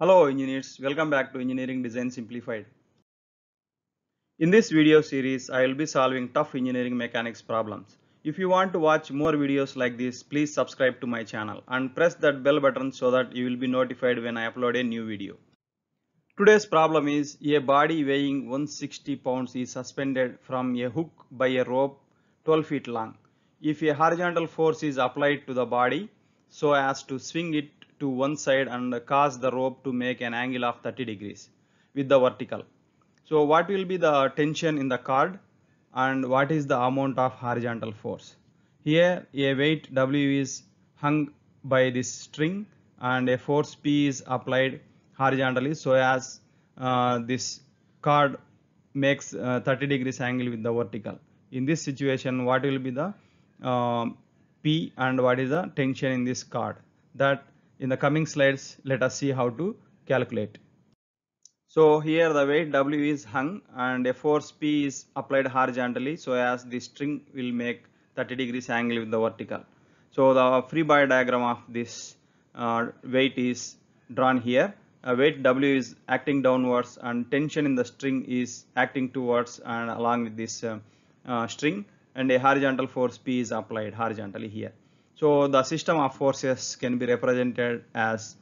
Hello engineers, welcome back to Engineering Design Simplified. In this video series, I will be solving tough engineering mechanics problems. If you want to watch more videos like this, please subscribe to my channel and press that bell button so that you will be notified when I upload a new video. Today's problem is a body weighing 160 pounds is suspended from a hook by a rope 12 feet long. If a horizontal force is applied to the body so as to swing it to one side and cast the rope to make an angle of 30 degrees with the vertical. So what will be the tension in the cord and what is the amount of horizontal force. Here a weight W is hung by this string and a force P is applied horizontally so as uh, this cord makes uh, 30 degrees angle with the vertical. In this situation what will be the uh, P and what is the tension in this cord that in the coming slides, let us see how to calculate. So here the weight W is hung and a force P is applied horizontally so as the string will make 30 degrees angle with the vertical. So the free body diagram of this uh, weight is drawn here. A weight W is acting downwards and tension in the string is acting towards and along with this uh, uh string and a horizontal force P is applied horizontally here. So the system of forces can be represented as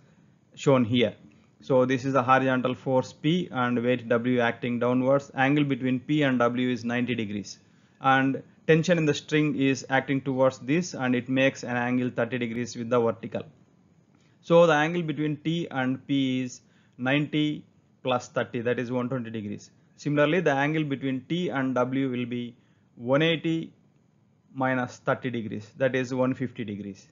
shown here. So this is the horizontal force P and weight W acting downwards. Angle between P and W is 90 degrees. And tension in the string is acting towards this and it makes an angle 30 degrees with the vertical. So the angle between T and P is 90 plus 30 that is 120 degrees. Similarly the angle between T and W will be 180 minus 30 degrees that is 150 degrees.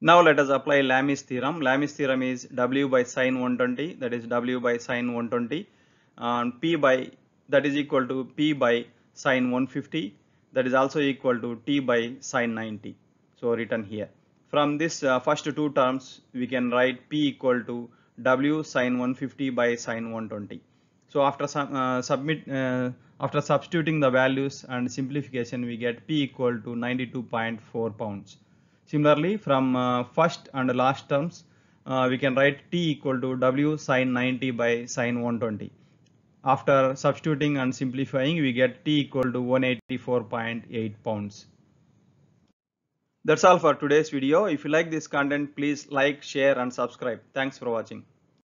Now let us apply Lamis theorem. Lamis theorem is W by sine 120 that is W by sine 120 and P by that is equal to P by sine 150 that is also equal to T by sine 90. So written here. From this uh, first two terms we can write P equal to W sine 150 by sine 120. So after some, uh, submit uh, after substituting the values and simplification we get P equal to 92.4 pounds. Similarly from uh, first and last terms we can write T equal to W sine 90 by sine 120. After substituting and simplifying, we get T equal to 184.8 pounds. That's all for today's video. If you like this content, please like, share and subscribe. Thanks for watching.